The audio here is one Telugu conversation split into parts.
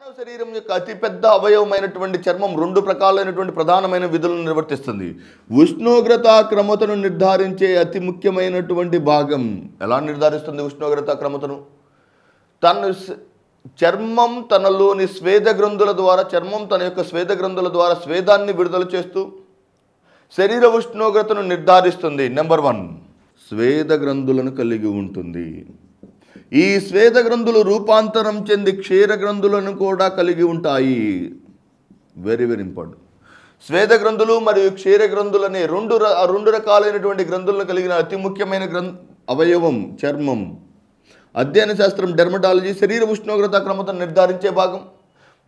మానవ శరీరం యొక్క అతిపెద్ద అవయవమైనటువంటి చర్మం రెండు ప్రకాలైనటువంటి ప్రధానమైన విధులను నిర్వర్తిస్తుంది ఉష్ణోగ్రత క్రమతను నిర్ధారించే అతి ముఖ్యమైనటువంటి భాగం ఎలా నిర్ధారిస్తుంది ఉష్ణోగ్రత క్రమతను తను చర్మం తనలోని స్వేద గ్రంథుల ద్వారా చర్మం తన యొక్క స్వేద గ్రంథుల ద్వారా స్వేదాన్ని విడుదల చేస్తూ శరీర ఉష్ణోగ్రతను నిర్ధారిస్తుంది నెంబర్ వన్ స్వేద గ్రంథులను కలిగి ఉంటుంది ఈ స్వేద గ్రంథులు రూపాంతరం చెంది క్షీర గ్రంథులను కూడా కలిగి ఉంటాయి వెరీ వెరీ ఇంపార్టెంట్ స్వేద గ్రంథులు మరియు క్షీర గ్రంథులని రెండు రెండు రకాలైనటువంటి గ్రంథులను కలిగిన అతి ముఖ్యమైన గ్రంథ అవయవం చర్మం అధ్యయన శాస్త్రం డెర్మటాలజీ శరీర ఉష్ణోగ్రత క్రమతను నిర్ధారించే భాగం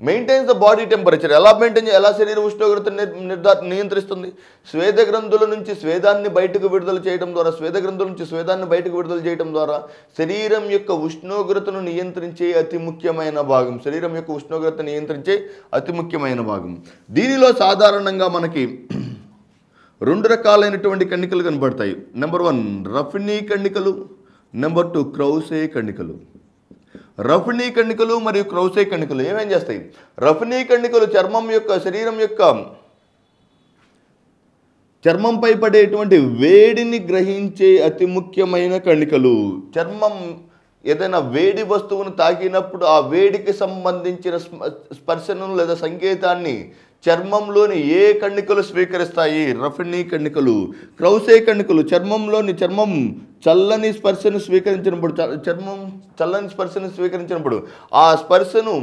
మెయింటైన్స్ ద బాడీ టెంపరేచర్ ఎలా మెయింటైన్ ఎలా శరీర ఉష్ణోగ్రత నిర్ధార నియంత్రిస్తుంది స్వేద గ్రంథుల నుంచి స్వేదాన్ని బయటకు విడుదల చేయడం ద్వారా స్వేద గ్రంథుల నుంచి స్వేదాన్ని బయటకు విడుదల చేయడం ద్వారా శరీరం యొక్క ఉష్ణోగ్రతను నియంత్రించే అతి ముఖ్యమైన భాగం శరీరం యొక్క ఉష్ణోగ్రత నియంత్రించే అతి ముఖ్యమైన భాగం దీనిలో సాధారణంగా మనకి రెండు రకాలైనటువంటి కణికలు కనబడతాయి నెంబర్ వన్ రఫినీ కణికలు నెంబర్ టూ క్రౌసే కణికలు రఫిణీ కణికలు మరియు క్రౌసే కణికలు ఏమేం చేస్తాయి రఫిణీ కణికలు చర్మం యొక్క శరీరం యొక్క చర్మంపై పడేటువంటి వేడిని గ్రహించే అతి ముఖ్యమైన కణికలు చర్మం ఏదైనా వేడి వస్తువును తాకినప్పుడు ఆ వేడికి సంబంధించిన స్పర్శను లేదా సంకేతాన్ని చర్మంలోని ఏ కణికలు స్వీకరిస్తాయి రఫిణీ కణికలు క్రౌసే కణికలు చర్మంలోని చర్మం చల్లని స్పర్శను స్వీకరించినప్పుడు చర్మం చల్లని స్పర్శను స్వీకరించినప్పుడు ఆ స్పర్శను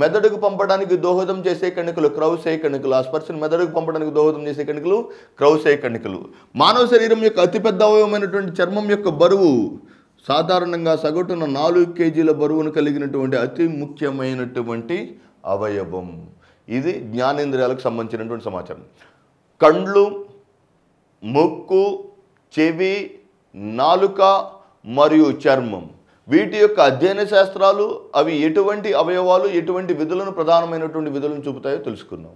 మెదడుకు పంపడానికి దోహదం చేసే కణికలు క్రౌసే కణికలు ఆ స్పర్శను మెదడుకు పంపడానికి దోహదం చేసే కణికలు క్రౌసే కణికలు మానవ శరీరం యొక్క అతిపెద్ద అవయవమైనటువంటి చర్మం యొక్క బరువు సాధారణంగా సగటున నాలుగు కేజీల బరువును కలిగినటువంటి అతి ముఖ్యమైనటువంటి అవయవం ఇది జ్ఞానేంద్రియాలకు సంబంధించినటువంటి సమాచారం కండ్లు ముక్కు చెవి నాలుక మరియు చర్మం వీటి యొక్క అధ్యయన శాస్త్రాలు అవి ఎటువంటి అవయవాలు ఎటువంటి విధులను ప్రధానమైనటువంటి విధులను చూపుతాయో తెలుసుకున్నాం